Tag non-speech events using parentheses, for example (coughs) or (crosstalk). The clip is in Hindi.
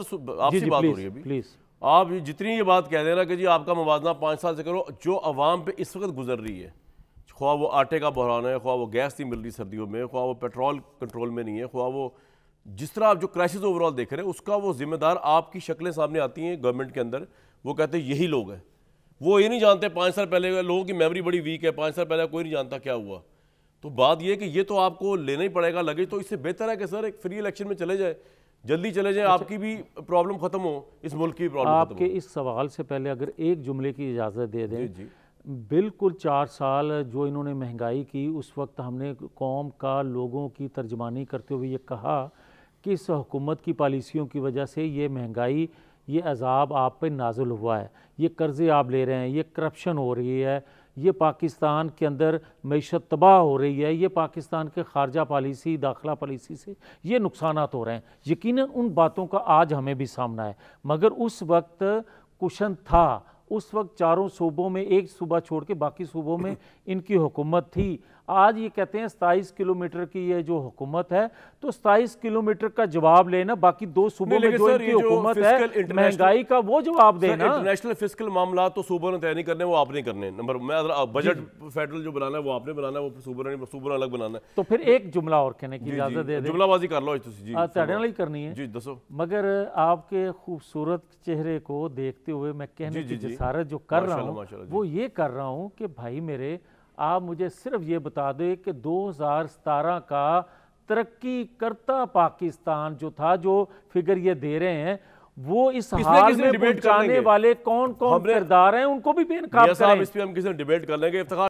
आपसे बात हो रही है प्लीज आप जितनी ये बात कह देना कि जी आपका मुवजना पाँच साल से करो जो आवाम पे इस वक्त गुजर रही है ख्वा वो आटे का बहरान है ख्वा वो गैस नहीं मिल रही सर्दियों में ख्वा वो पेट्रोल कंट्रोल में नहीं है ख्वा वो जिस तरह आप जो क्राइसिस ओवरऑल देख रहे हैं उसका वो जिम्मेदार आपकी शक्लें सामने आती हैं गवर्नमेंट के अंदर वो कहते हैं यही लोग हैं वो ये नहीं जानते पाँच साल पहले लोगों की मेमरी बड़ी वीक है पाँच साल पहले कोई नहीं जानता क्या हुआ तो बात यह कि ये तो आपको लेना ही पड़ेगा लगे तो इससे बेहतर है कि सर एक फ्री इलेक्शन में चले जाए जल्दी चले जाए अच्छा। आपकी भी प्रॉब्लम खत्म हो इस मुल्क की प्रॉब्लम आपके इस सवाल से पहले अगर एक जुमले की इजाज़त दे दें जी, जी। बिल्कुल चार साल जो इन्होंने महंगाई की उस वक्त हमने कौम का लोगों की तर्जमानी करते हुए ये कहा कि इस हुकूमत की पॉलिसियों की वजह से ये महंगाई ये अजाब आप पे नाजुल हुआ है ये कर्ज़े आप ले रहे हैं ये करप्शन हो रही है ये पाकिस्तान के अंदर मीशत तबाह हो रही है ये पाकिस्तान के खारजा पॉलिसी दाखिला पॉलिसी से ये नुकसान हो रहे हैं यकीन उन बातों का आज हमें भी सामना है मगर उस वक्त कुशन था उस वक्त चारों सूबों में एक सूबा छोड़ के बाकी सूबों में (coughs) इनकी हुकूमत थी आज ये कहते हैं सताईस किलोमीटर की ये जो हुकूमत है तो सताईस किलोमीटर का जवाब लेना बाकी दो सूबों में जो इनकी हुकूमत है महंगाई का वो जवाब देना इंटरनेशनल फिजिकल मामला तो सूबों ने तय नहीं करने वो आप नहीं करने नंबर मैं बजट फेडरल जो बनाना है वो आपने बनाना है वो सूबों ने अलग बनाना है तो फिर एक जुमला और कहने की इजाजत दे जुमलाबाजी कर लो ही करनी है ਕਰਨੀ ਹੈ ਜੀ ਦੱਸੋ ਮਗਰ ਆਪਕੇ ਖੂਬਸੂਰਤ ਚਿਹਰੇ ਕੋ ਦੇਖਤੇ ਹੋਏ ਮੈਂ जिसारत जो कर रहा हूँ वो ये कर रहा हूँ कि भाई मेरे आप मुझे सिर्फ ये बता दें कि दो हज़ार सतारह का तरक्की करता पाकिस्तान जो था जो फिगर ये दे रहे हैं वो इस हाल किसने में पहुंचाने वाले कौन कौन किरदार हैं उनको भी बेनकाब करें इस पे हम किसी डिबेट कर लेंगे